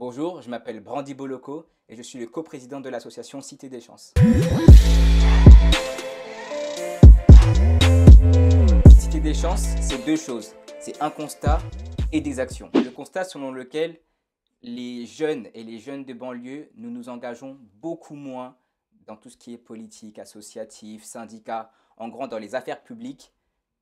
Bonjour, je m'appelle Brandy Boloco et je suis le coprésident de l'association Cité des Chances. Cité des Chances, c'est deux choses. C'est un constat et des actions. Le constat selon lequel les jeunes et les jeunes de banlieue, nous nous engageons beaucoup moins dans tout ce qui est politique, associatif, syndicat, en grand dans les affaires publiques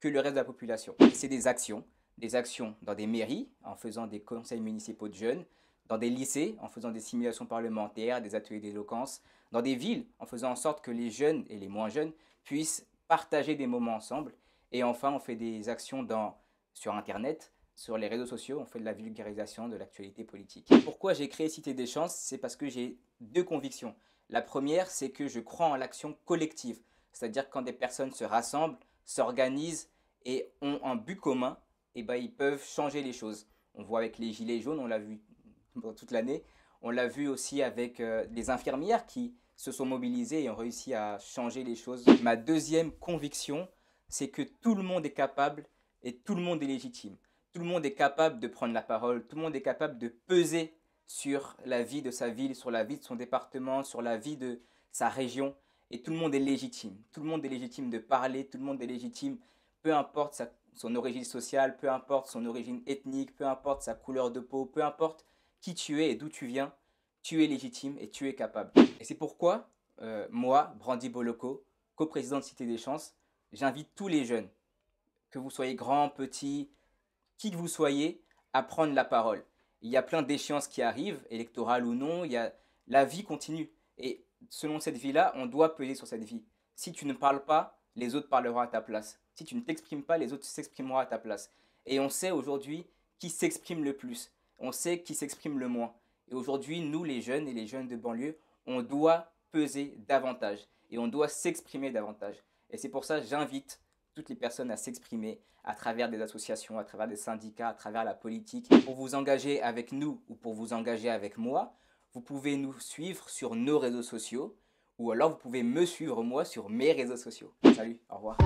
que le reste de la population. C'est des actions, des actions dans des mairies en faisant des conseils municipaux de jeunes, dans des lycées en faisant des simulations parlementaires, des ateliers d'éloquence, dans des villes en faisant en sorte que les jeunes et les moins jeunes puissent partager des moments ensemble. Et enfin, on fait des actions dans, sur Internet, sur les réseaux sociaux, on fait de la vulgarisation de l'actualité politique. Pourquoi j'ai créé Cité des Chances C'est parce que j'ai deux convictions. La première, c'est que je crois en l'action collective, c'est-à-dire quand des personnes se rassemblent, s'organisent et ont un but commun, eh ben, ils peuvent changer les choses. On voit avec les gilets jaunes, on l'a vu toute l'année. On l'a vu aussi avec les euh, infirmières qui se sont mobilisées et ont réussi à changer les choses. Ma deuxième conviction, c'est que tout le monde est capable et tout le monde est légitime. Tout le monde est capable de prendre la parole, tout le monde est capable de peser sur la vie de sa ville, sur la vie de son département, sur la vie de sa région. Et tout le monde est légitime. Tout le monde est légitime de parler, tout le monde est légitime, peu importe son origine sociale, peu importe son origine ethnique, peu importe sa couleur de peau, peu importe qui tu es et d'où tu viens, tu es légitime et tu es capable. Et c'est pourquoi euh, moi, Brandy Boloko, coprésident de Cité des Chances, j'invite tous les jeunes, que vous soyez grand, petit, qui que vous soyez, à prendre la parole. Il y a plein d'échéances qui arrivent, électorales ou non, il y a... la vie continue. Et selon cette vie-là, on doit peser sur cette vie. Si tu ne parles pas, les autres parleront à ta place. Si tu ne t'exprimes pas, les autres s'exprimeront à ta place. Et on sait aujourd'hui qui s'exprime le plus on sait qui s'exprime le moins. Et aujourd'hui, nous, les jeunes et les jeunes de banlieue, on doit peser davantage et on doit s'exprimer davantage. Et c'est pour ça que j'invite toutes les personnes à s'exprimer à travers des associations, à travers des syndicats, à travers la politique. Pour vous engager avec nous ou pour vous engager avec moi, vous pouvez nous suivre sur nos réseaux sociaux ou alors vous pouvez me suivre moi sur mes réseaux sociaux. Salut, au revoir.